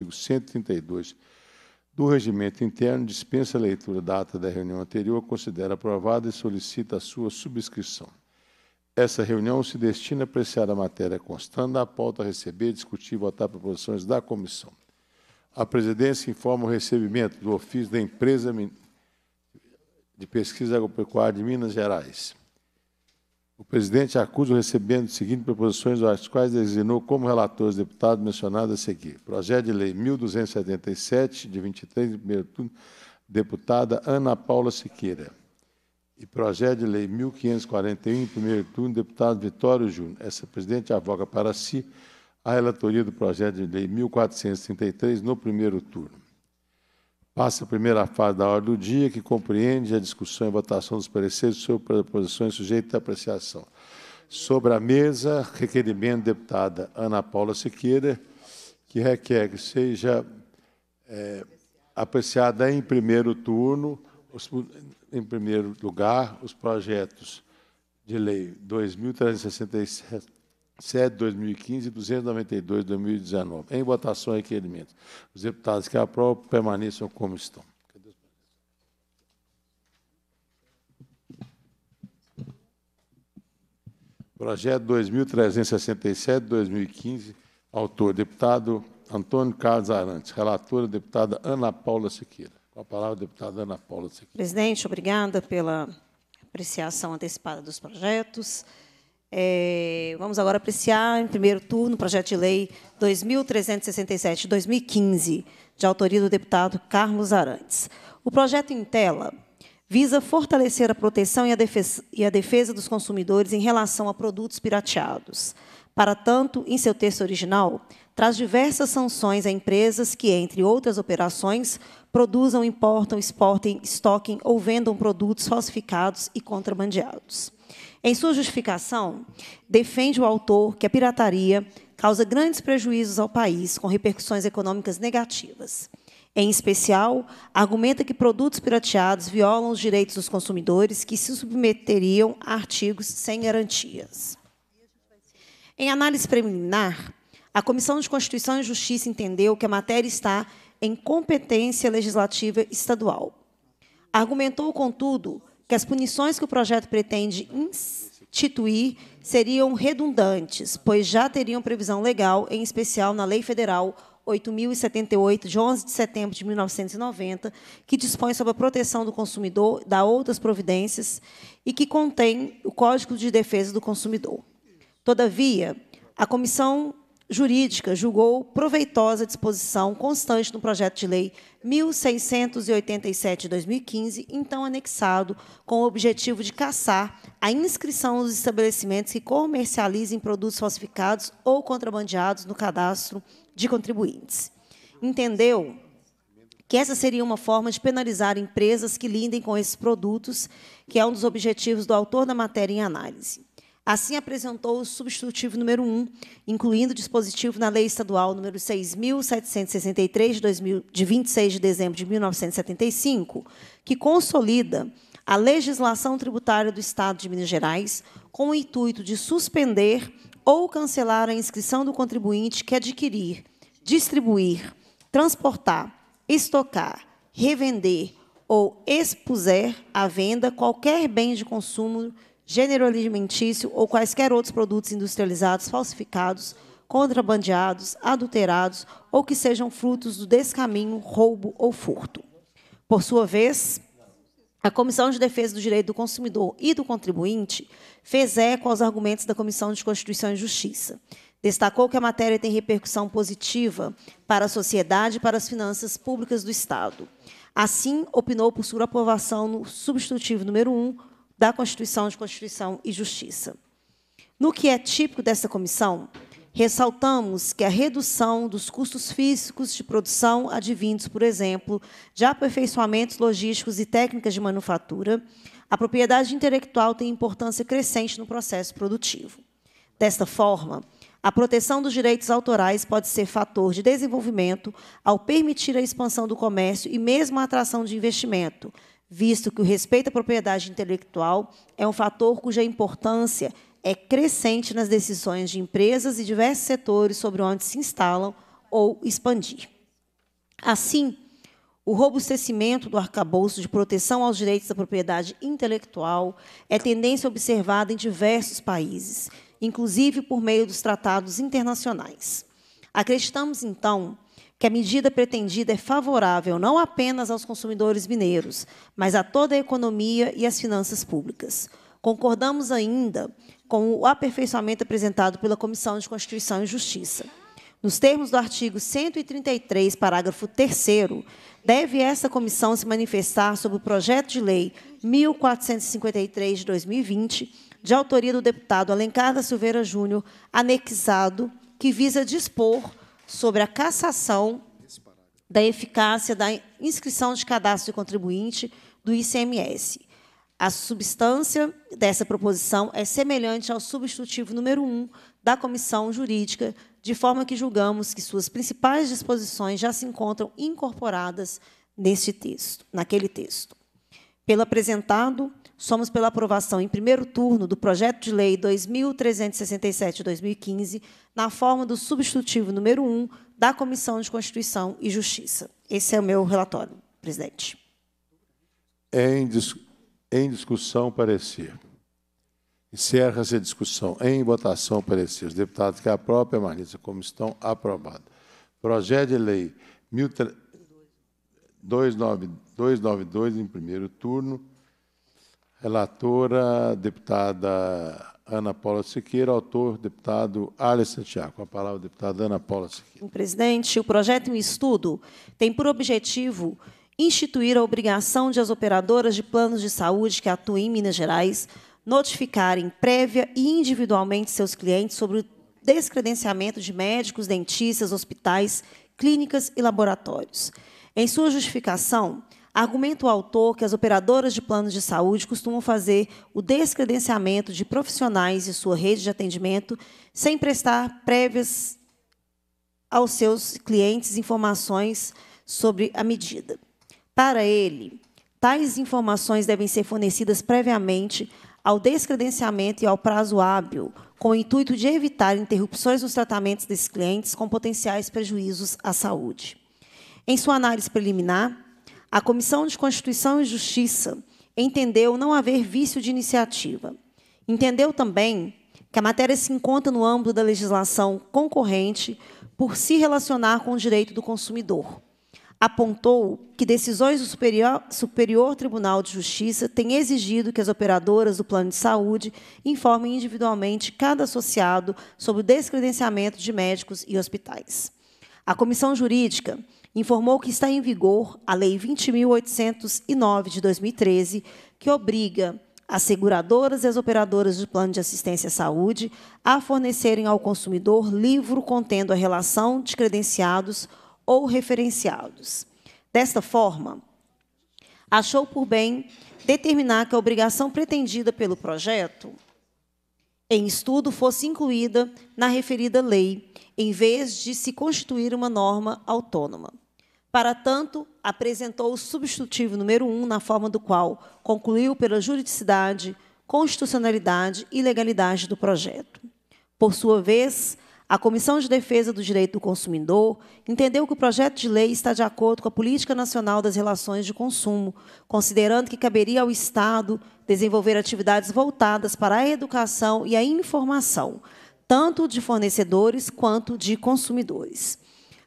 artigo 132 do Regimento Interno, dispensa a leitura da ata da reunião anterior, considera aprovada e solicita a sua subscrição. Essa reunião se destina a apreciar a matéria constando a pauta, a receber, discutir e votar proposições da comissão. A presidência informa o recebimento do ofício da empresa de pesquisa agropecuária de Minas Gerais. O presidente acusa recebendo as seguintes proposições, as quais designou como relatores deputados mencionados a seguir. Projeto de Lei 1277, de 23 de primeiro turno, deputada Ana Paula Siqueira. E projeto de lei 1541, em primeiro turno, deputado Vitório Júnior. Essa presidente avoga para si a relatoria do projeto de lei 1433, no primeiro turno. Passa a primeira fase da ordem do dia, que compreende a discussão e votação dos pareceres sobre proposições sujeitas à apreciação. Sobre a mesa, requerimento da deputada Ana Paula Siqueira, que requer que seja é, apreciada em primeiro turno, os, em primeiro lugar, os projetos de lei 2367 7 2015 e 292 2019, em votação e requerimentos. Os deputados que aprovam permaneçam como estão. Projeto 2367, 2015, autor, deputado Antônio Carlos Arantes, relatora, deputada Ana Paula Siqueira. Com a palavra, deputada Ana Paula Siqueira. Presidente, obrigada pela apreciação antecipada dos projetos. É, vamos agora apreciar, em primeiro turno, o projeto de lei 2367-2015, de autoria do deputado Carlos Arantes. O projeto em tela visa fortalecer a proteção e a, defesa, e a defesa dos consumidores em relação a produtos pirateados. Para tanto, em seu texto original, traz diversas sanções a empresas que, entre outras operações, produzam, importam, exportem, estoquem ou vendam produtos falsificados e contrabandeados. Em sua justificação, defende o autor que a pirataria causa grandes prejuízos ao país, com repercussões econômicas negativas. Em especial, argumenta que produtos pirateados violam os direitos dos consumidores que se submeteriam a artigos sem garantias. Em análise preliminar, a Comissão de Constituição e Justiça entendeu que a matéria está em competência legislativa estadual. Argumentou, contudo, que as punições que o projeto pretende instituir seriam redundantes, pois já teriam previsão legal, em especial na Lei Federal 8.078, de 11 de setembro de 1990, que dispõe sobre a proteção do consumidor, da outras providências, e que contém o Código de Defesa do Consumidor. Todavia, a Comissão Jurídica julgou proveitosa a disposição constante no projeto de lei 1687/2015, então anexado, com o objetivo de caçar a inscrição dos estabelecimentos que comercializem produtos falsificados ou contrabandeados no cadastro de contribuintes. Entendeu que essa seria uma forma de penalizar empresas que lidem com esses produtos, que é um dos objetivos do autor da matéria em análise. Assim, apresentou o substitutivo número 1, incluindo o dispositivo na Lei Estadual número 6.763, de 26 de dezembro de 1975, que consolida a legislação tributária do Estado de Minas Gerais com o intuito de suspender ou cancelar a inscrição do contribuinte que adquirir, distribuir, transportar, estocar, revender ou expuser à venda qualquer bem de consumo gênero alimentício ou quaisquer outros produtos industrializados, falsificados, contrabandeados, adulterados ou que sejam frutos do descaminho, roubo ou furto. Por sua vez, a Comissão de Defesa do Direito do Consumidor e do Contribuinte fez eco aos argumentos da Comissão de Constituição e Justiça. Destacou que a matéria tem repercussão positiva para a sociedade e para as finanças públicas do Estado. Assim, opinou por sua aprovação no substitutivo número 1, da Constituição de Constituição e Justiça. No que é típico dessa comissão, ressaltamos que a redução dos custos físicos de produção advindos, por exemplo, de aperfeiçoamentos logísticos e técnicas de manufatura, a propriedade intelectual tem importância crescente no processo produtivo. Desta forma, a proteção dos direitos autorais pode ser fator de desenvolvimento ao permitir a expansão do comércio e mesmo a atração de investimento, visto que o respeito à propriedade intelectual é um fator cuja importância é crescente nas decisões de empresas e diversos setores sobre onde se instalam ou expandir. Assim, o robustecimento do arcabouço de proteção aos direitos da propriedade intelectual é tendência observada em diversos países, inclusive por meio dos tratados internacionais. Acreditamos, então, que a medida pretendida é favorável não apenas aos consumidores mineiros, mas a toda a economia e as finanças públicas. Concordamos ainda com o aperfeiçoamento apresentado pela Comissão de Constituição e Justiça. Nos termos do artigo 133, parágrafo 3 deve esta comissão se manifestar sobre o projeto de lei 1453 de 2020, de autoria do deputado Alencar da Silveira Júnior, anexado, que visa dispor sobre a cassação da eficácia da inscrição de cadastro de contribuinte do ICMS. A substância dessa proposição é semelhante ao substitutivo número 1 da comissão jurídica, de forma que julgamos que suas principais disposições já se encontram incorporadas neste texto, naquele texto. Pelo apresentado, somos pela aprovação em primeiro turno do projeto de lei 2367/2015, na forma do substitutivo número 1 da Comissão de Constituição e Justiça. Esse é o meu relatório, presidente. Em, dis em discussão, parecer. Encerra-se a discussão. Em votação, parecer. Os deputados que aprovam, permaneçam como estão, aprovado. Projeto de lei 292, em primeiro turno, Relatora, deputada Ana Paula Siqueira, autor, deputado Alex Santiago. Com a palavra, deputada Ana Paula Siqueira. Presidente, o projeto em estudo tem por objetivo instituir a obrigação de as operadoras de planos de saúde que atuem em Minas Gerais notificarem prévia e individualmente seus clientes sobre o descredenciamento de médicos, dentistas, hospitais, clínicas e laboratórios. Em sua justificação, Argumenta o autor que as operadoras de planos de saúde costumam fazer o descredenciamento de profissionais e sua rede de atendimento sem prestar prévias aos seus clientes informações sobre a medida. Para ele, tais informações devem ser fornecidas previamente ao descredenciamento e ao prazo hábil, com o intuito de evitar interrupções nos tratamentos desses clientes com potenciais prejuízos à saúde. Em sua análise preliminar, a Comissão de Constituição e Justiça entendeu não haver vício de iniciativa. Entendeu também que a matéria se encontra no âmbito da legislação concorrente por se relacionar com o direito do consumidor. Apontou que decisões do Superior, Superior Tribunal de Justiça têm exigido que as operadoras do plano de saúde informem individualmente cada associado sobre o descredenciamento de médicos e hospitais. A comissão jurídica informou que está em vigor a Lei 20.809 de 2013, que obriga as seguradoras e as operadoras de plano de assistência à saúde a fornecerem ao consumidor livro contendo a relação de credenciados ou referenciados. Desta forma, achou por bem determinar que a obrigação pretendida pelo projeto em estudo fosse incluída na referida lei, em vez de se constituir uma norma autônoma. Para tanto, apresentou o substitutivo número 1 um, na forma do qual concluiu pela juridicidade, constitucionalidade e legalidade do projeto. Por sua vez, a Comissão de Defesa do Direito do Consumidor entendeu que o projeto de lei está de acordo com a Política Nacional das Relações de Consumo, considerando que caberia ao Estado desenvolver atividades voltadas para a educação e a informação, tanto de fornecedores quanto de consumidores.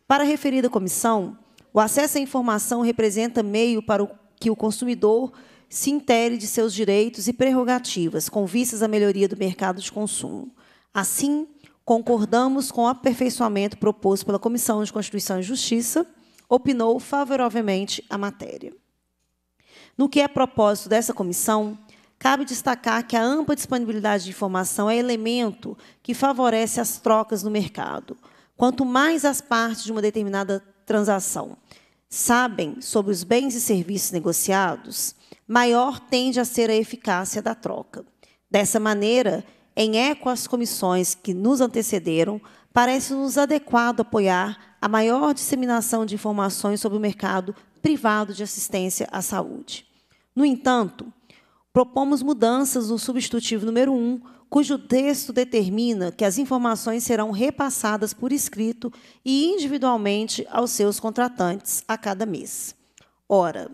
Para a referida comissão, o acesso à informação representa meio para o que o consumidor se intere de seus direitos e prerrogativas, com vistas à melhoria do mercado de consumo. Assim, concordamos com o aperfeiçoamento proposto pela Comissão de Constituição e Justiça, opinou favoravelmente a matéria. No que é propósito dessa comissão, Cabe destacar que a ampla disponibilidade de informação é elemento que favorece as trocas no mercado. Quanto mais as partes de uma determinada transação sabem sobre os bens e serviços negociados, maior tende a ser a eficácia da troca. Dessa maneira, em eco às comissões que nos antecederam, parece-nos adequado apoiar a maior disseminação de informações sobre o mercado privado de assistência à saúde. No entanto, Propomos mudanças no substitutivo número 1, cujo texto determina que as informações serão repassadas por escrito e individualmente aos seus contratantes a cada mês. Ora,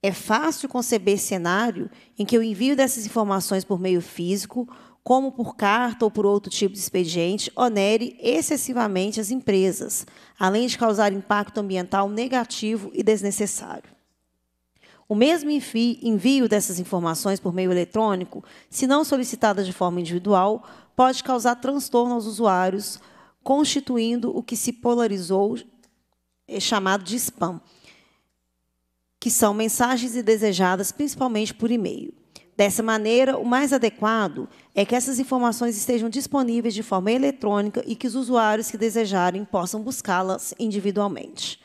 é fácil conceber cenário em que o envio dessas informações por meio físico, como por carta ou por outro tipo de expediente, onere excessivamente as empresas, além de causar impacto ambiental negativo e desnecessário. O mesmo envio dessas informações por meio eletrônico, se não solicitadas de forma individual, pode causar transtorno aos usuários, constituindo o que se polarizou é chamado de spam, que são mensagens indesejadas principalmente por e-mail. Dessa maneira, o mais adequado é que essas informações estejam disponíveis de forma eletrônica e que os usuários que desejarem possam buscá-las individualmente.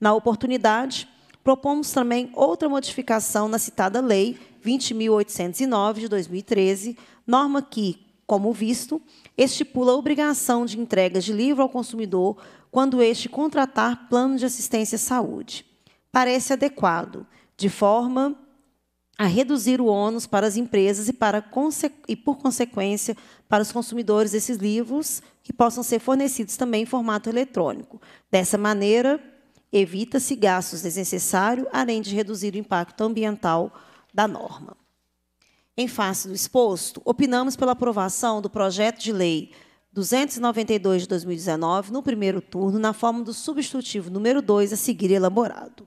Na oportunidade, propomos também outra modificação na citada Lei 20.809, de 2013, norma que, como visto, estipula a obrigação de entrega de livro ao consumidor quando este contratar plano de assistência à saúde. Parece adequado, de forma a reduzir o ônus para as empresas e, para, e, por consequência, para os consumidores desses livros, que possam ser fornecidos também em formato eletrônico. Dessa maneira, evita-se gastos desnecessários, além de reduzir o impacto ambiental da norma. Em face do exposto, opinamos pela aprovação do projeto de lei 292 de 2019, no primeiro turno, na forma do substitutivo número 2 a seguir elaborado.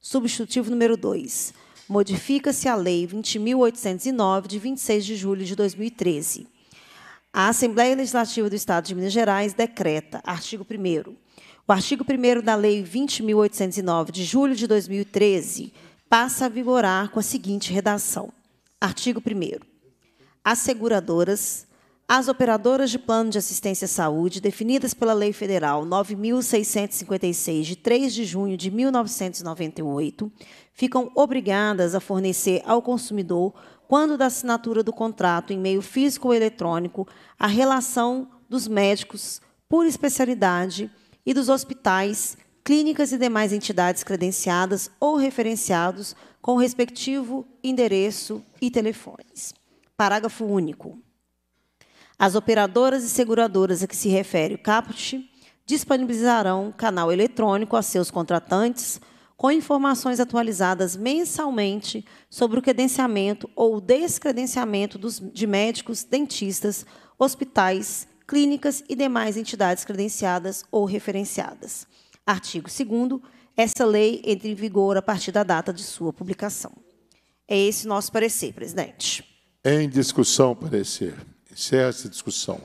Substitutivo número 2. Modifica-se a Lei 20.809, de 26 de julho de 2013. A Assembleia Legislativa do Estado de Minas Gerais decreta, artigo 1 o artigo 1 da Lei 20.809, de julho de 2013, passa a vigorar com a seguinte redação: Artigo 1. As seguradoras, as operadoras de plano de assistência à saúde, definidas pela Lei Federal 9.656, de 3 de junho de 1998, ficam obrigadas a fornecer ao consumidor, quando da assinatura do contrato em meio físico ou eletrônico, a relação dos médicos por especialidade e dos hospitais, clínicas e demais entidades credenciadas ou referenciados com o respectivo endereço e telefones. Parágrafo único. As operadoras e seguradoras a que se refere o caput disponibilizarão canal eletrônico a seus contratantes com informações atualizadas mensalmente sobre o credenciamento ou descredenciamento dos, de médicos, dentistas, hospitais, clínicas e demais entidades credenciadas ou referenciadas. Artigo 2 essa lei entra em vigor a partir da data de sua publicação. É esse nosso parecer, presidente. Em discussão, parecer. Encerra-se discussão.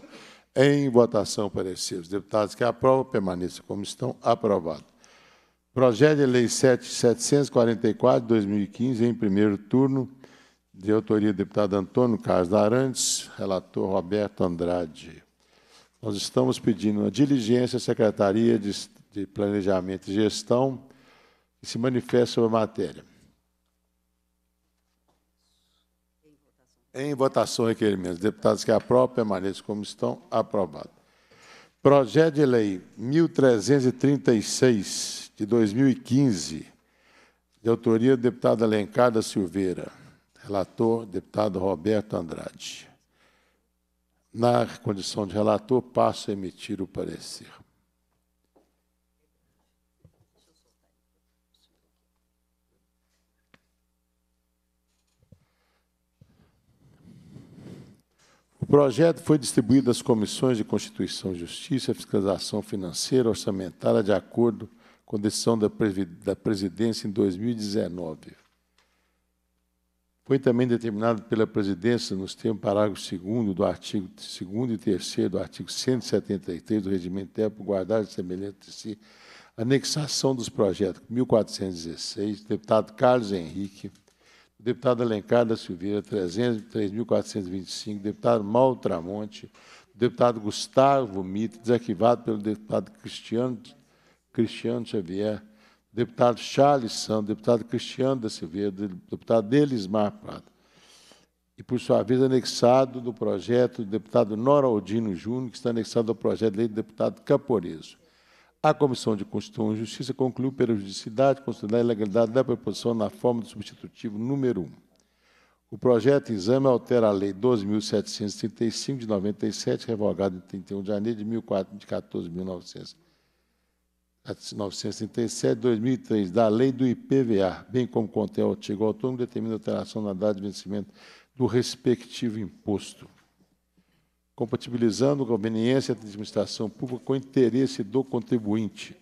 Em votação, parecer. Os deputados que aprovam permaneçam como estão. Aprovado. Projeto de Lei 7744 de 2015, em primeiro turno, de autoria do deputado Antônio Carlos Arantes, relator Roberto Andrade. Nós estamos pedindo a diligência à Secretaria de, de Planejamento e Gestão que se manifeste sobre a matéria. Em votação, requerimentos. Deputados que aprovam, permaneçam como estão. Aprovado. Projeto de Lei 1336, de 2015, de autoria do deputado Alencar da Silveira. Relator, deputado Roberto Andrade. Na condição de relator, passo a emitir o parecer. O projeto foi distribuído às comissões de Constituição e Justiça, Fiscalização Financeira e Orçamentária, de acordo com decisão da presidência em 2019. Foi também determinado pela presidência, nos termos parágrafo 2 do artigo 2 e 3 do artigo 173 do Regimento Técnico, guardar semelhante entre si, anexação dos projetos 1416, deputado Carlos Henrique, deputado Alencar da Silveira, 3.425, deputado Mauro Tramonte, deputado Gustavo Mito, desarquivado pelo deputado Cristiano, Cristiano Xavier, deputado Charles Santos, deputado Cristiano da Silveira, deputado Delismar Prado. E, por sua vez, anexado do projeto do deputado Noraldino Júnior, que está anexado ao projeto de lei do deputado Caporeso. A Comissão de Constituição e Justiça concluiu pela juridicidade, considerando a ilegalidade da proposição na forma do substitutivo número 1. O projeto em exame altera a Lei 12.735, de 97, revogada em 31 de janeiro de 14.900. 937, 2003, da Lei do IPVA, bem como contém o artigo autônomo, determina a alteração na data de vencimento do respectivo imposto, compatibilizando a conveniência da administração pública com o interesse do contribuinte.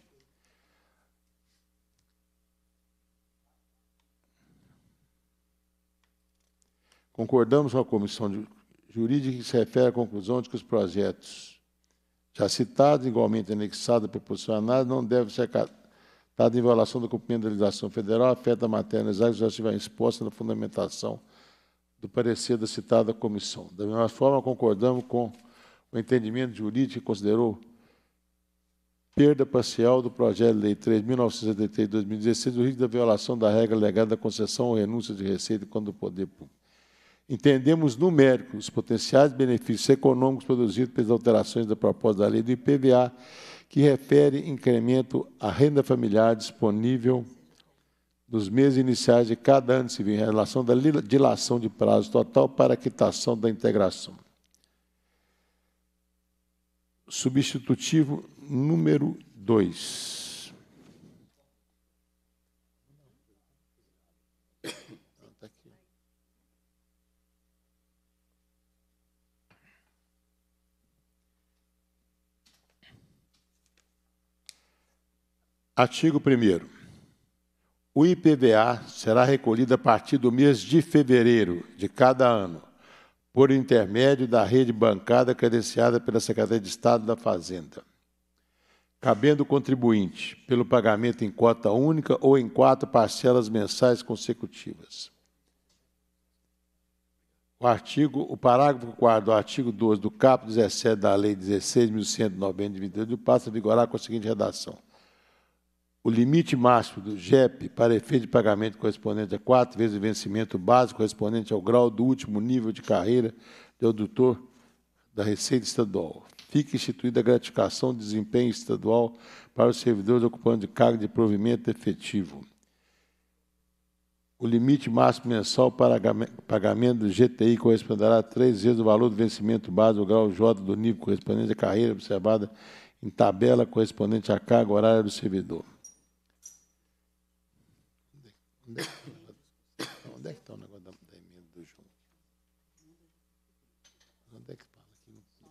Concordamos com a comissão jurídica que se refere à conclusão de que os projetos já citada, igualmente anexada, proporcionada, não deve ser acatada em violação do cumprimento da legislação federal, afeta a matéria analisada já estiver exposta na fundamentação do parecer da citada comissão. Da mesma forma, concordamos com o entendimento jurídico que considerou perda parcial do projeto de lei 3.973 de 2016, o risco da violação da regra legada da concessão ou renúncia de receita quando o poder público entendemos numéricos os potenciais benefícios econômicos produzidos pelas alterações da proposta da lei do IPVA, que refere incremento à renda familiar disponível dos meses iniciais de cada ano civil em relação da dilação de prazo total para a quitação da integração. Substitutivo número 2. Artigo 1. O IPVA será recolhido a partir do mês de fevereiro de cada ano, por intermédio da rede bancada credenciada pela Secretaria de Estado da Fazenda, cabendo o contribuinte pelo pagamento em cota única ou em quatro parcelas mensais consecutivas. O artigo, o parágrafo 4 do artigo 12 do caput 17 da Lei 16.190 passa a vigorar com a seguinte redação o limite máximo do GEP para efeito de pagamento correspondente a quatro vezes o vencimento básico correspondente ao grau do último nível de carreira do adutor da Receita Estadual. Fica instituída a gratificação de desempenho estadual para os servidores ocupando de cargo de provimento efetivo. O limite máximo mensal para pagamento do GTI corresponderá a três vezes o valor do vencimento básico, o grau J do nível correspondente à carreira observada em tabela correspondente à carga horária do servidor. Onde é que, está é o negócio da, da emenda do João? Onde é que fala aqui? No...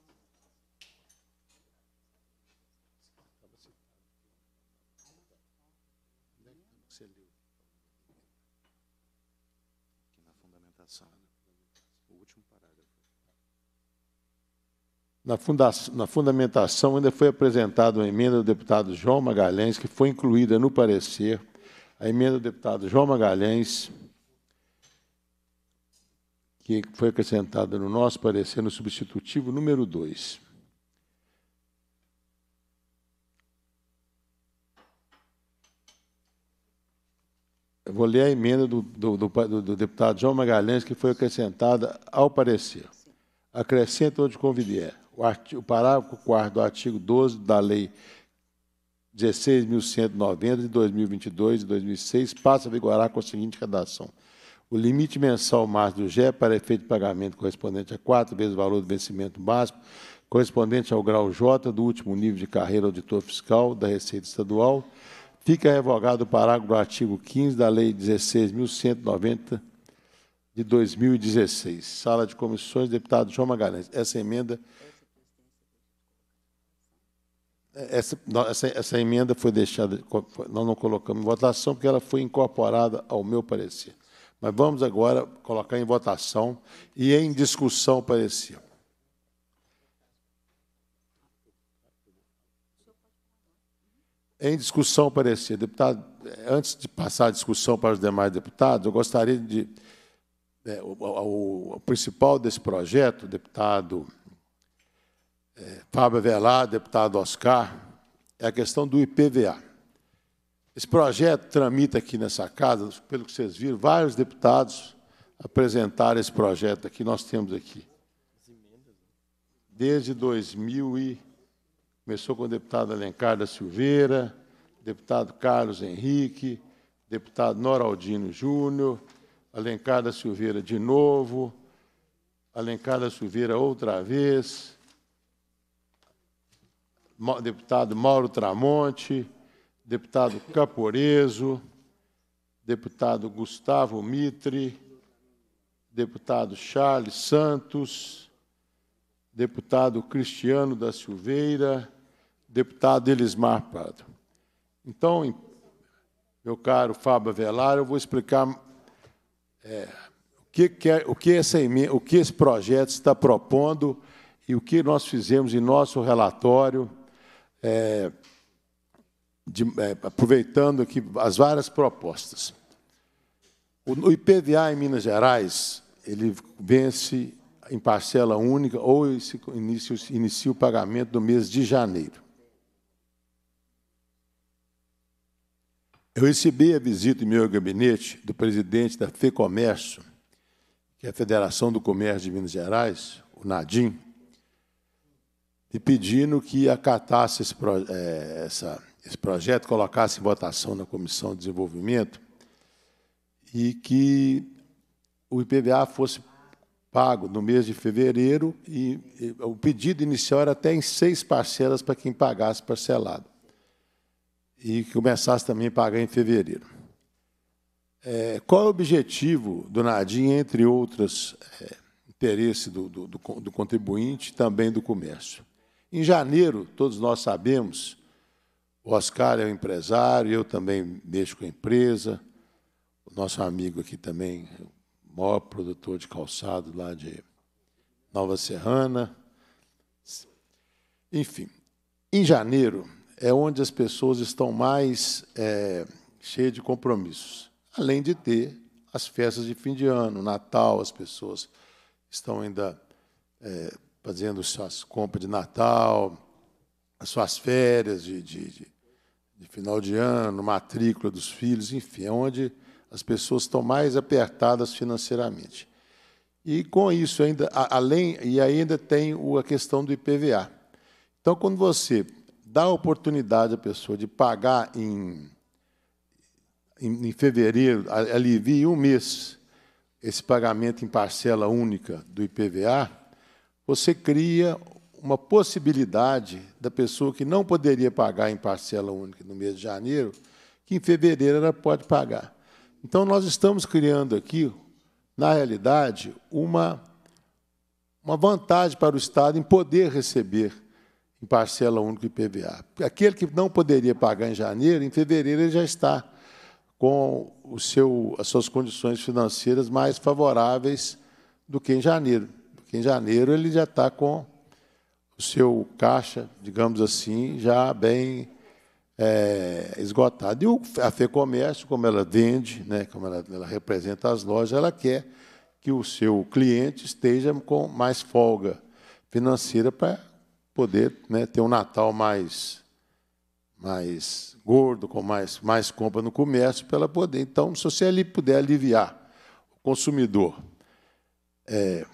Onde é que você leu? Aqui na fundamentação. O último parágrafo. Na, funda na, fundamentação ainda foi apresentada uma emenda do deputado João Magalhães, que foi incluída no parecer a emenda do deputado João Magalhães, que foi acrescentada no nosso parecer no substitutivo número 2. Eu vou ler a emenda do, do, do, do, deputado João Magalhães, que foi acrescentada ao parecer. Acrescenta onde convidar O, artigo, o parágrafo 4 do artigo 12 da Lei 16.190 de 2022 e 2006 passa a vigorar com a seguinte redação. O limite mensal máximo do GE para efeito de pagamento correspondente a quatro vezes o valor do vencimento básico, correspondente ao grau J do último nível de carreira auditor fiscal da Receita Estadual, fica revogado o parágrafo do artigo 15 da Lei 16.190 de 2016. Sala de Comissões, deputado João Magalhães. Essa emenda essa, essa, essa, emenda foi deixada, nós não colocamos em votação, porque ela foi incorporada, ao meu parecer. Mas vamos agora colocar em votação e em discussão parecia. Em discussão parecia. Deputado, antes de passar a discussão para os demais deputados, eu gostaria de. É, o, o, o principal desse projeto, deputado Fábio Velar, deputado Oscar, é a questão do IPVA. Esse projeto tramita aqui nessa casa, pelo que vocês viram, vários deputados apresentaram esse projeto aqui, nós temos aqui. Desde 2000 e... Começou com o deputado Alencar da Silveira, deputado Carlos Henrique, deputado Noraldino Júnior, Alencar da Silveira de novo, Alencar da Silveira outra vez, deputado Mauro Tramonte, deputado Caporeso, deputado Gustavo Mitre, deputado Charles Santos, deputado Cristiano da Silveira, deputado Elismar Pardo. Então, meu caro Fábio Velar, eu vou explicar é, o, que é o, que essa, o que esse projeto está propondo e o que nós fizemos em nosso relatório é, de, é, aproveitando aqui as várias propostas. O, o IPVA em Minas Gerais, ele vence em parcela única ou inicia, inicia o pagamento no mês de janeiro. Eu recebi a visita em meu gabinete do presidente da FEComércio, que é a Federação do Comércio de Minas Gerais, o Nadim, e pedindo que acatasse esse, é, essa, esse projeto, colocasse em votação na Comissão de Desenvolvimento e que o IPVA fosse pago no mês de fevereiro e, e o pedido inicial era até em seis parcelas para quem pagasse parcelado e que começasse também a pagar em fevereiro. É, qual é o objetivo do Nadim, entre outros é, interesses do, do, do contribuinte e também do comércio? Em janeiro, todos nós sabemos, o Oscar é um empresário, eu também mexo com a empresa, o nosso amigo aqui também, o maior produtor de calçado lá de Nova Serrana. Enfim, em janeiro é onde as pessoas estão mais é, cheias de compromissos, além de ter as festas de fim de ano, Natal, as pessoas estão ainda é, fazendo suas compras de Natal, as suas férias de, de, de, de final de ano, matrícula dos filhos, enfim, é onde as pessoas estão mais apertadas financeiramente. E com isso ainda além e ainda tem a questão do IPVA. Então, quando você dá a oportunidade à pessoa de pagar em, em, fevereiro, alivia um mês esse pagamento em parcela única do IPVA, você cria uma possibilidade da pessoa que não poderia pagar em parcela única no mês de janeiro, que em fevereiro ela pode pagar. Então, nós estamos criando aqui, na realidade, uma, uma vantagem para o Estado em poder receber em parcela única IPVA. Aquele que não poderia pagar em janeiro, em fevereiro ele já está com o seu, as suas condições financeiras mais favoráveis do que em janeiro porque em janeiro ele já está com o seu caixa, digamos assim, já bem é, esgotado. E o, a comércio, como ela vende, né, como ela, ela representa as lojas, ela quer que o seu cliente esteja com mais folga financeira para poder né, ter um Natal mais mais gordo, com mais, mais compra no comércio, para ela poder. Então, se você ali puder aliviar o consumidor é,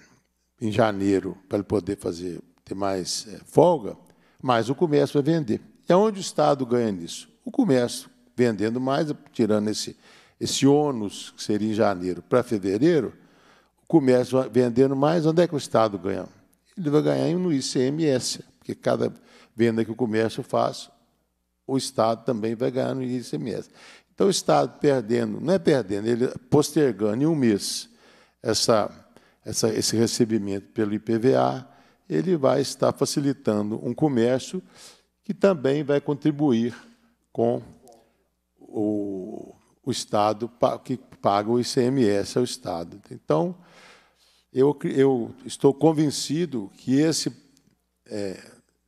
em janeiro para ele poder fazer ter mais é, folga, mas o comércio vai vender. E aonde o Estado ganha nisso? O comércio vendendo mais, tirando esse, esse ônus que seria em janeiro para fevereiro, o comércio vendendo mais, onde é que o Estado ganha? Ele vai ganhar no ICMS, porque cada venda que o comércio faz, o Estado também vai ganhar no ICMS. Então, o Estado perdendo, não é perdendo, ele postergando em um mês essa essa, esse recebimento pelo IPVA, ele vai estar facilitando um comércio que também vai contribuir com o, o Estado que paga o ICMS ao Estado. Então, eu, eu estou convencido que esse é,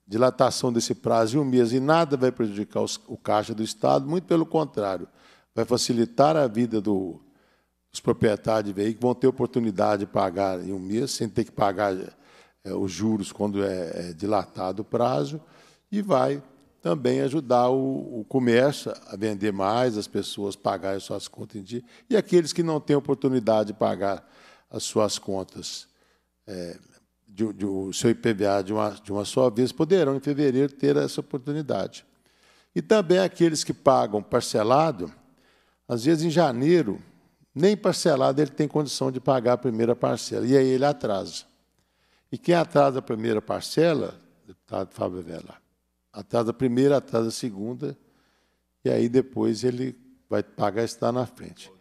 dilatação desse prazo de um mês e nada vai prejudicar os, o caixa do Estado, muito pelo contrário, vai facilitar a vida do, os proprietários de veículos vão ter oportunidade de pagar em um mês, sem ter que pagar é, os juros quando é, é, dilatado o prazo, e vai também ajudar o, o comércio a vender mais, as pessoas pagarem suas contas em dia, e aqueles que não têm oportunidade de pagar as suas contas, é, de, de, o seu IPVA de uma, de uma só vez, poderão, em fevereiro, ter essa oportunidade. E também aqueles que pagam parcelado, às vezes em janeiro, nem parcelado ele tem condição de pagar a primeira parcela. E aí ele atrasa. E quem atrasa a primeira parcela, deputado Fábio Velar, atrasa a primeira, atrasa a segunda, e aí depois ele vai pagar está na frente.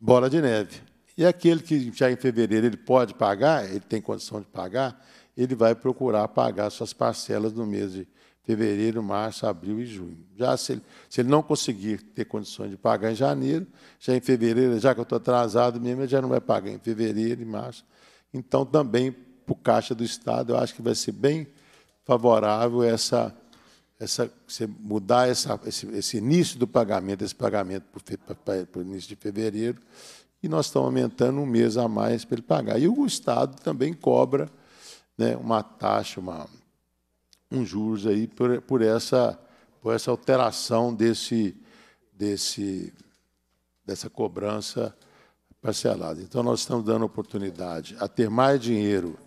Bola de neve. E aquele que já em fevereiro ele pode pagar, ele tem condição de pagar, ele vai procurar pagar suas parcelas no mês de fevereiro, março, abril e junho. Já se ele, se ele não conseguir ter condições de pagar em janeiro, já em fevereiro, já que eu estou atrasado mesmo, ele já não vai pagar em fevereiro e março. Então, também para o Caixa do Estado, eu acho que vai ser bem favorável essa, essa mudar essa, esse, esse, início do pagamento, esse pagamento para o início de fevereiro, e nós estamos aumentando um mês a mais para ele pagar. E o Estado também cobra né, uma taxa, uma, um juros aí por, por, essa, por essa alteração desse, desse, dessa cobrança parcelada. Então, nós estamos dando oportunidade a ter mais dinheiro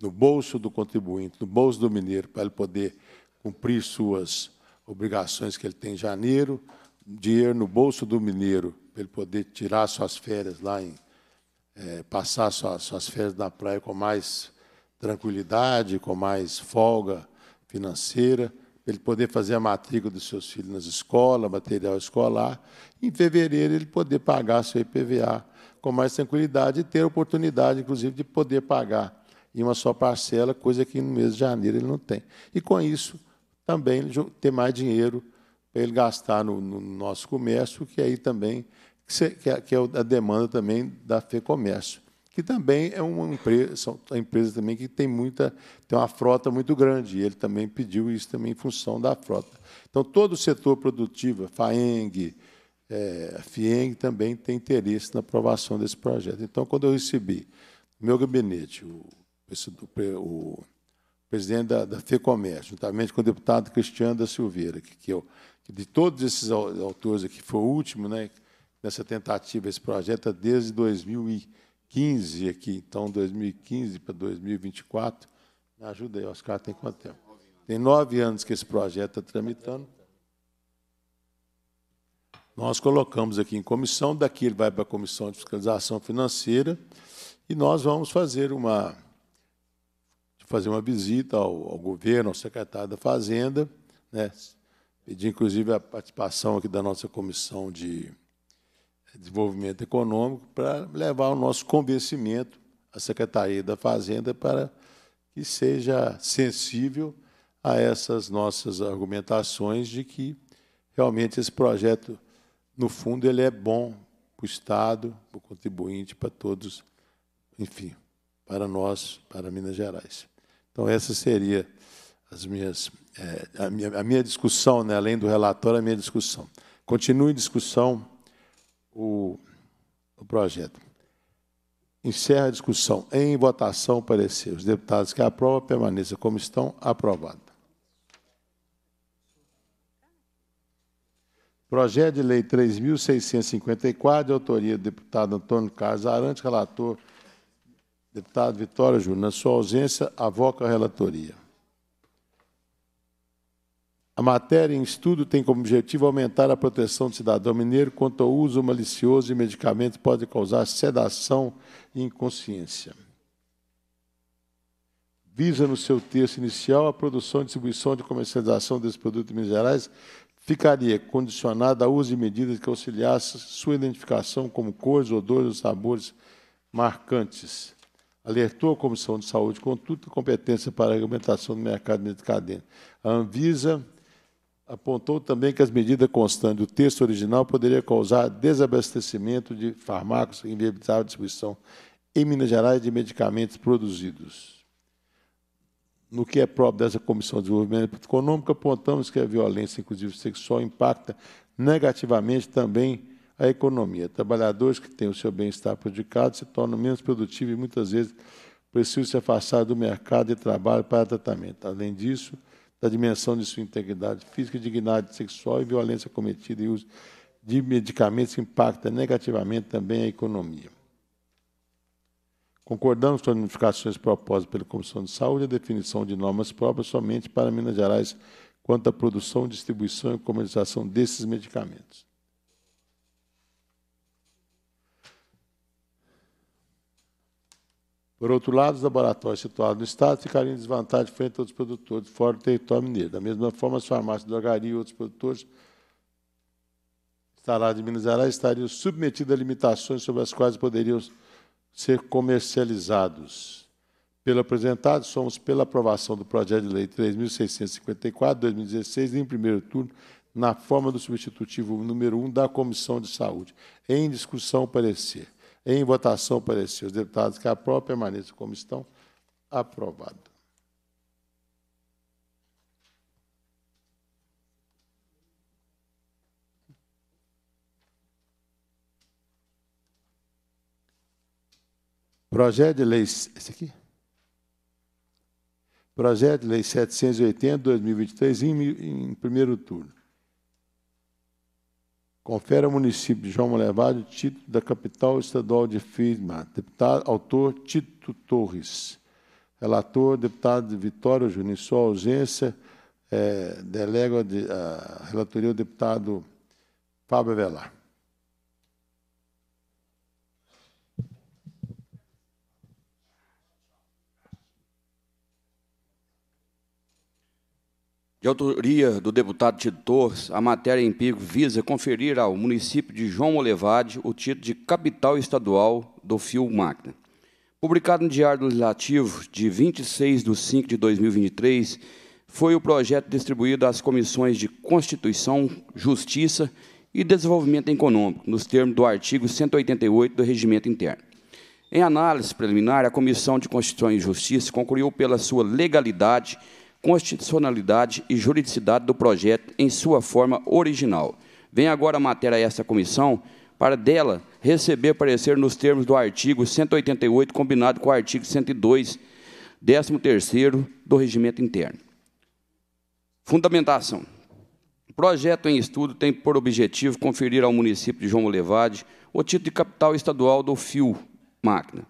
no bolso do contribuinte, no bolso do mineiro, para ele poder cumprir suas obrigações que ele tem em janeiro, dinheiro no bolso do mineiro, para ele poder tirar suas férias lá em. É, passar suas, suas férias na praia com mais tranquilidade, com mais folga, financeira, para ele poder fazer a matrícula dos seus filhos nas escolas, material escolar. Em fevereiro, ele poder pagar seu IPVA com mais tranquilidade e ter a oportunidade, inclusive, de poder pagar em uma só parcela, coisa que no mês de janeiro ele não tem. E com isso, também ter mais dinheiro para ele gastar no, no nosso comércio, que aí também que é, é a demanda também da FEComércio que também é uma empresa, uma empresa também que tem muita, tem uma frota muito grande. E ele também pediu isso também em função da frota. Então todo o setor produtivo, Faeng, é, Fieng também tem interesse na aprovação desse projeto. Então quando eu recebi no meu gabinete o, o, o presidente da, da FEComércio, juntamente com o deputado Cristiano da Silveira, que, que, eu, que de todos esses autores aqui foi o último, né? Nessa tentativa, esse projeto desde 2000 e 15 aqui, então 2015 para 2024. Me ajuda aí, Oscar, tem quanto tempo? Tem nove anos que esse projeto está tramitando. Nós colocamos aqui em comissão, daqui ele vai para a Comissão de Fiscalização Financeira e nós vamos fazer uma fazer uma visita ao, ao governo, ao secretário da Fazenda, né? pedir inclusive a participação aqui da nossa comissão de desenvolvimento econômico para levar o nosso convencimento à Secretaria da Fazenda para que seja sensível a essas nossas argumentações de que realmente esse projeto, no fundo, ele é bom para o Estado, para o contribuinte, para todos, enfim, para nós, para Minas Gerais. Então, essa seria as minhas, é, a, minha, a minha discussão, né, além do relatório, a minha discussão. Continue em discussão o, o projeto. Encerra a discussão. Em votação, parecer. Os deputados que aprovam permaneçam como estão. Aprovado. Projeto de Lei 3.654, de autoria do deputado Antônio Carlos Arantes, relator deputado Vitória Júnior. Na sua ausência, avoca a relatoria. A matéria em estudo tem como objetivo aumentar a proteção do cidadão mineiro quanto ao uso malicioso de medicamentos que podem causar sedação e inconsciência. Visa, no seu texto inicial, a produção, distribuição e comercialização desses produtos minerais ficaria condicionada a uso de medidas que auxiliassem sua identificação como cores, odores ou sabores marcantes. Alertou a Comissão de Saúde, contudo, competência para a regulamentação do mercado medicadênico. A Anvisa Apontou também que as medidas constando do texto original poderiam causar desabastecimento de fármacos e inviabilizar a distribuição em Minas Gerais de medicamentos produzidos. No que é próprio dessa Comissão de Desenvolvimento Econômico, apontamos que a violência, inclusive sexual, impacta negativamente também a economia. Trabalhadores que têm o seu bem-estar prejudicado se tornam menos produtivos e muitas vezes precisam se afastar do mercado de trabalho para tratamento. Além disso, da dimensão de sua integridade física, dignidade sexual e violência cometida e uso de medicamentos impacta negativamente também a economia. Concordamos com as modificações propostas pela Comissão de Saúde, a definição de normas próprias somente para Minas Gerais quanto à produção, distribuição e comercialização desses medicamentos. Por outro lado, os laboratórios situados no Estado ficariam em desvantagem frente a outros produtores fora do território mineiro. Da mesma forma, as farmácias, drogaria e outros produtores instalados em Minas Gerais estariam submetidos a limitações sobre as quais poderiam ser comercializados. Pelo apresentado, somos pela aprovação do projeto de lei 3.654, 2016, em primeiro turno, na forma do substitutivo número 1 da Comissão de Saúde. Em discussão, parecer. Em votação, parecer os deputados que aprovam permaneçam como estão. Aprovado. Projeto de lei. Esse aqui? Projeto de lei 780, 2023, em, em primeiro turno. Confere ao município de João Molevado o título da capital estadual de firma. Deputado, autor Tito Torres. Relator, deputado Vitório Juninho. Sua ausência, é, delega de, a relatoria o deputado Fábio Velar. De autoria do deputado Tito Torres, a matéria em empírico visa conferir ao município de João Olevade o título de capital estadual do Fio Magna. Publicado no Diário Legislativo de 26 de 5 de 2023, foi o projeto distribuído às comissões de Constituição, Justiça e Desenvolvimento Econômico, nos termos do artigo 188 do Regimento Interno. Em análise preliminar, a Comissão de Constituição e Justiça concluiu pela sua legalidade constitucionalidade e juridicidade do projeto em sua forma original. Vem agora a matéria a esta comissão para dela receber parecer nos termos do artigo 188, combinado com o artigo 102, 13º do Regimento Interno. Fundamentação. O projeto em estudo tem por objetivo conferir ao município de João Molevade o título de capital estadual do fio máquina.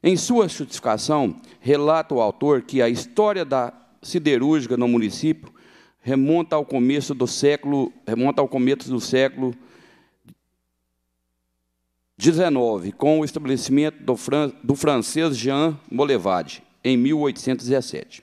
Em sua justificação, relata o autor que a história da siderúrgica no município remonta ao começo do século, remonta ao começo do século 19, com o estabelecimento do, fran, do francês Jean Molevade, em 1817.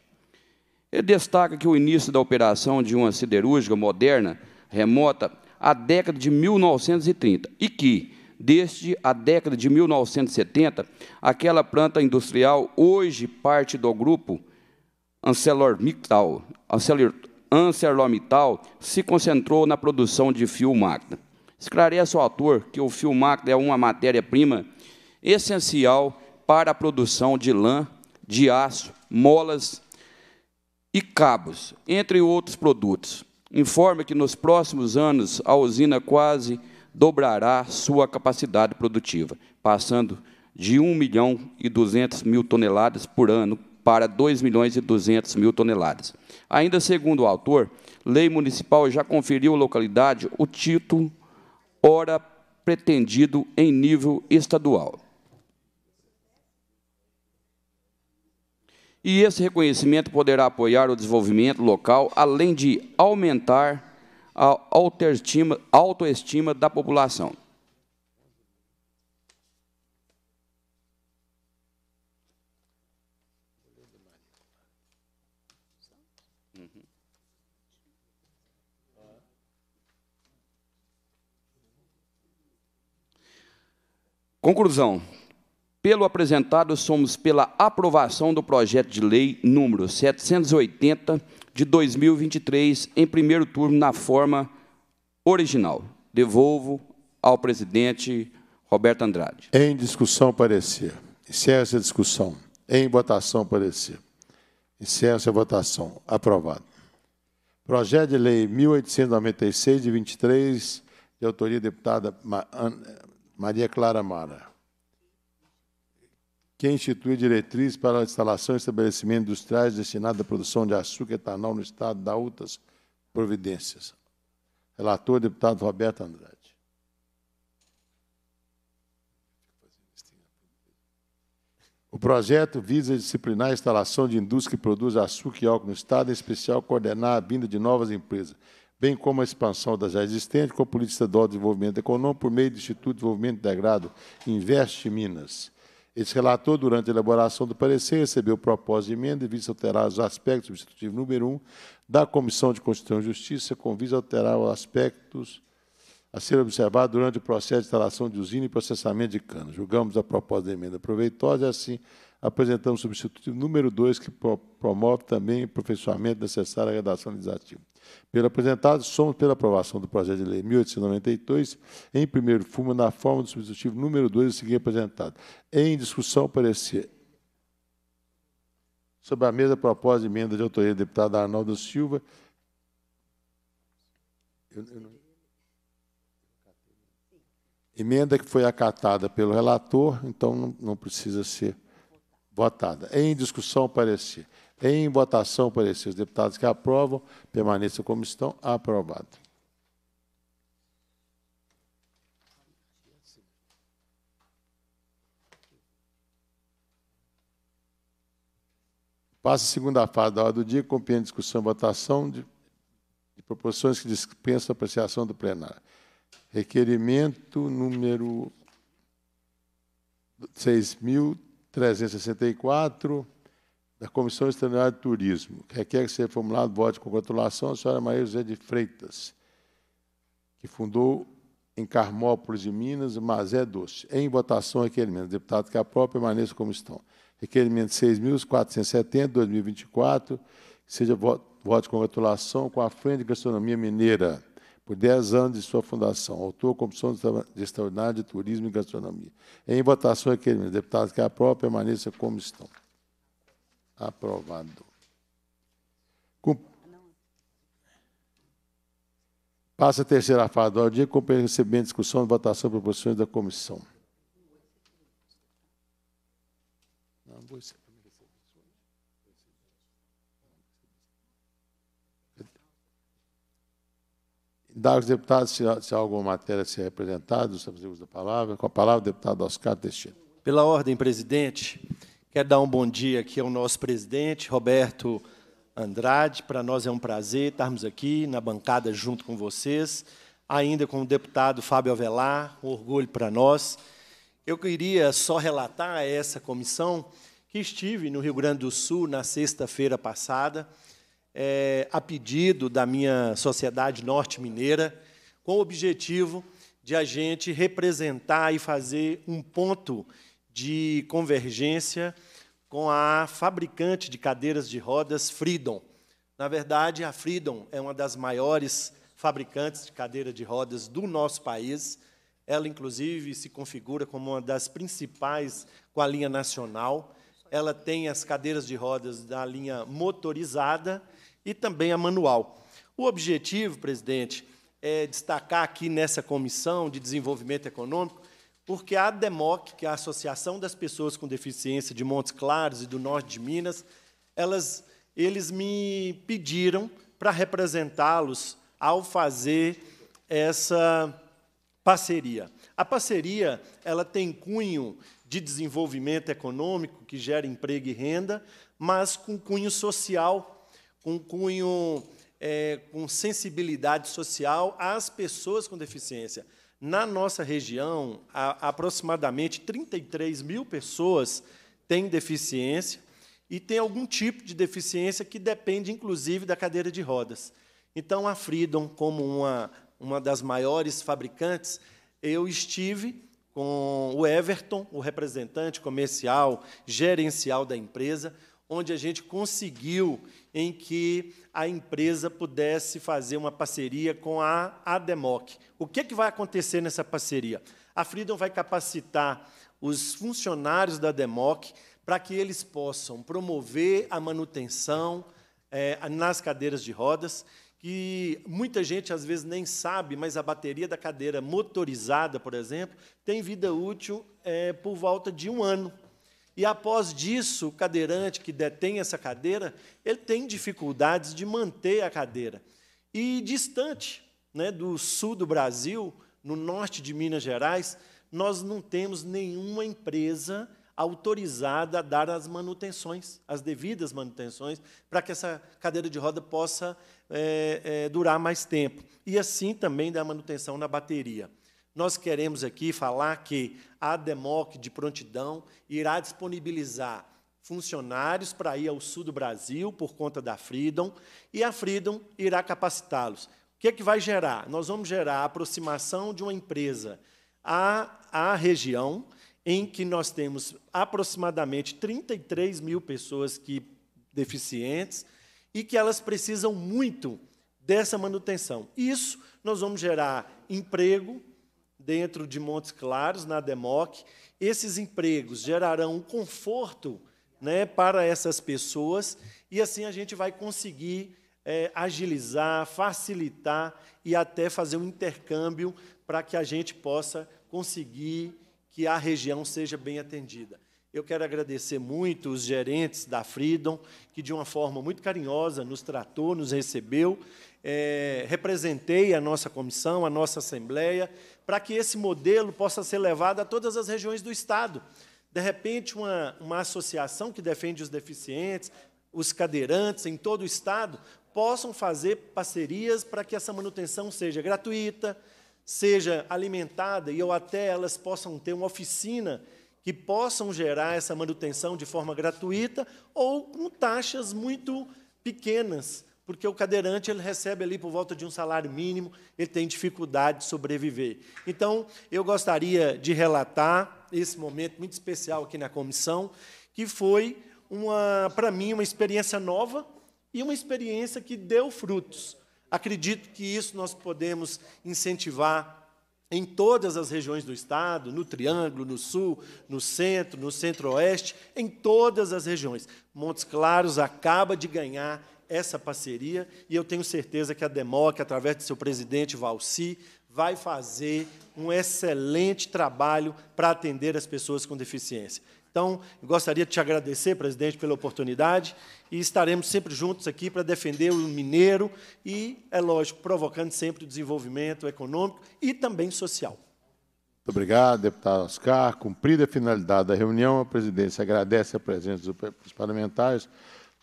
Ele destaca que o início da operação de uma siderúrgica moderna remota à década de 1930 e que, desde a década de 1970, aquela planta industrial, hoje parte do grupo ArcelorMittal, ArcelorMittal se concentrou na produção de fio máquina. Esclareça ao ator que o fio máquina é uma matéria-prima essencial para a produção de lã, de aço, molas e cabos, entre outros produtos. Informa que nos próximos anos a usina quase dobrará sua capacidade produtiva, passando de 1 milhão e 200 mil toneladas por ano para 2 milhões e 200 mil toneladas. Ainda segundo o autor, lei municipal já conferiu à localidade o título ora pretendido em nível estadual. E esse reconhecimento poderá apoiar o desenvolvimento local, além de aumentar a autoestima, autoestima da população. Conclusão. Pelo apresentado, somos pela aprovação do projeto de lei número 780 de 2023 em primeiro turno na forma original. Devolvo ao presidente Roberto Andrade. Em discussão, parecer. Encerra-se a discussão. Em votação, parecer. Encerra-se a votação. Aprovado. Projeto de Lei 1896, de 23, de autoria da deputada Maria Clara Mara. Que institui diretrizes para a instalação e estabelecimento industriais destinados à produção de açúcar e etanol no Estado, da outras providências. Relator, deputado Roberto Andrade. O projeto visa disciplinar a instalação de indústria que produz açúcar e álcool no Estado, em especial coordenar a vinda de novas empresas bem como a expansão das já existentes, com a política do desenvolvimento econômico por meio do Instituto de Desenvolvimento Integrado Investe Minas. Esse relator, durante a elaboração do parecer, recebeu proposta de emenda e visa alterar os aspectos substitutivo número 1 um, da Comissão de Constituição e Justiça, com vista a alterar os aspectos a ser observado durante o processo de instalação de usina e processamento de cana. Julgamos a proposta de emenda proveitosa e assim apresentamos o substitutivo número 2, que promove também o aperfeiçoamento necessário à redação legislativa. Pelo apresentado, somos pela aprovação do projeto de lei 1892, em primeiro fumo, na forma do substitutivo número 2, a seguir apresentado. Em discussão, parecer sobre a mesa proposta de emenda de autoria do deputado Arnaldo Silva. Eu, eu não... Emenda que foi acatada pelo relator, então não precisa ser Votada. Em discussão, parecer. Em votação, parecer. Os deputados que aprovam, permaneçam como estão. Aprovado. Passa a segunda fase da hora do dia, a discussão e votação de, de proposições que dispensam a apreciação do plenário. Requerimento número 6.000. 364 da Comissão Extraordinária de Turismo. Requer que seja formulado voto de congratulação à senhora Maria José de Freitas, que fundou em Carmópolis de Minas, mas é Doce. Em votação, requerimento. Deputado que a própria permaneça como estão. Requerimento 6.470, 2024, que seja voto de congratulação com a Frente de Gastronomia Mineira por 10 anos de sua fundação, autor Comissão de Extraordinária de Turismo e Gastronomia. Em votação, requerimento. Deputados que é a própria permaneça como estão. Aprovado. Com... Passa a terceira fase do dia, acompanha recebendo discussão e votação proposições da comissão. Não, vou ser. Dar aos deputados, se, se há alguma matéria a ser representada, os amigos da palavra. Com a palavra, o deputado Oscar Teixeira. Pela ordem, presidente, quero dar um bom dia aqui ao nosso presidente, Roberto Andrade. Para nós é um prazer estarmos aqui na bancada junto com vocês, ainda com o deputado Fábio Avelar, um orgulho para nós. Eu queria só relatar a essa comissão que estive no Rio Grande do Sul na sexta-feira passada é, a pedido da minha sociedade norte-mineira, com o objetivo de a gente representar e fazer um ponto de convergência com a fabricante de cadeiras de rodas Freedom. Na verdade, a Freedom é uma das maiores fabricantes de cadeira de rodas do nosso país. Ela, inclusive, se configura como uma das principais com a linha nacional. Ela tem as cadeiras de rodas da linha motorizada e também a manual. O objetivo, presidente, é destacar aqui nessa comissão de desenvolvimento econômico, porque a DEMOC, que é a Associação das Pessoas com Deficiência de Montes Claros e do Norte de Minas, elas, eles me pediram para representá-los ao fazer essa parceria. A parceria ela tem cunho de desenvolvimento econômico, que gera emprego e renda, mas com cunho social com cunho, é, com sensibilidade social às pessoas com deficiência. Na nossa região, aproximadamente 33 mil pessoas têm deficiência e tem algum tipo de deficiência que depende, inclusive, da cadeira de rodas. Então, a Freedom, como uma, uma das maiores fabricantes, eu estive com o Everton, o representante comercial, gerencial da empresa, onde a gente conseguiu em que a empresa pudesse fazer uma parceria com a Ademoc. O que, é que vai acontecer nessa parceria? A Freedom vai capacitar os funcionários da Ademoc para que eles possam promover a manutenção é, nas cadeiras de rodas, que muita gente às vezes nem sabe, mas a bateria da cadeira motorizada, por exemplo, tem vida útil é, por volta de um ano. E após disso, o cadeirante que detém essa cadeira, ele tem dificuldades de manter a cadeira. E distante né, do sul do Brasil, no norte de Minas Gerais, nós não temos nenhuma empresa autorizada a dar as manutenções, as devidas manutenções, para que essa cadeira de roda possa é, é, durar mais tempo. E assim também da manutenção na bateria. Nós queremos aqui falar que a DEMOC de prontidão irá disponibilizar funcionários para ir ao sul do Brasil por conta da Freedom, e a Freedom irá capacitá-los. O que, é que vai gerar? Nós vamos gerar a aproximação de uma empresa à, à região, em que nós temos aproximadamente 33 mil pessoas que, deficientes e que elas precisam muito dessa manutenção. Isso nós vamos gerar emprego, dentro de Montes Claros, na Democ. Esses empregos gerarão um conforto né, para essas pessoas e assim a gente vai conseguir é, agilizar, facilitar e até fazer um intercâmbio para que a gente possa conseguir que a região seja bem atendida. Eu quero agradecer muito os gerentes da Freedom, que de uma forma muito carinhosa nos tratou, nos recebeu. É, representei a nossa comissão, a nossa assembleia, para que esse modelo possa ser levado a todas as regiões do Estado. De repente, uma, uma associação que defende os deficientes, os cadeirantes em todo o Estado, possam fazer parcerias para que essa manutenção seja gratuita, seja alimentada e ou até elas possam ter uma oficina que possam gerar essa manutenção de forma gratuita ou com taxas muito pequenas porque o cadeirante ele recebe ali por volta de um salário mínimo, ele tem dificuldade de sobreviver. Então, eu gostaria de relatar esse momento muito especial aqui na comissão, que foi uma para mim uma experiência nova e uma experiência que deu frutos. Acredito que isso nós podemos incentivar em todas as regiões do estado, no Triângulo, no Sul, no Centro, no Centro-Oeste, em todas as regiões. Montes Claros acaba de ganhar essa parceria e eu tenho certeza que a DEMOC, através de seu presidente Valci, vai fazer um excelente trabalho para atender as pessoas com deficiência. Então, gostaria de te agradecer, presidente, pela oportunidade e estaremos sempre juntos aqui para defender o mineiro e, é lógico, provocando sempre o desenvolvimento econômico e também social. Muito obrigado, deputado Oscar. Cumprida a finalidade da reunião, a presidência agradece a presença dos parlamentares.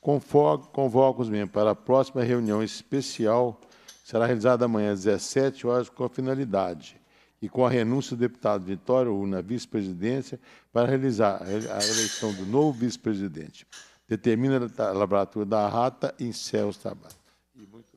Convoco, os membros para a próxima reunião especial, será realizada amanhã às 17 horas, com a finalidade e com a renúncia do deputado Vitório Una, vice-presidência, para realizar a eleição do novo vice-presidente. Determina a elaboratura da rata e encerra os trabalhos. E muito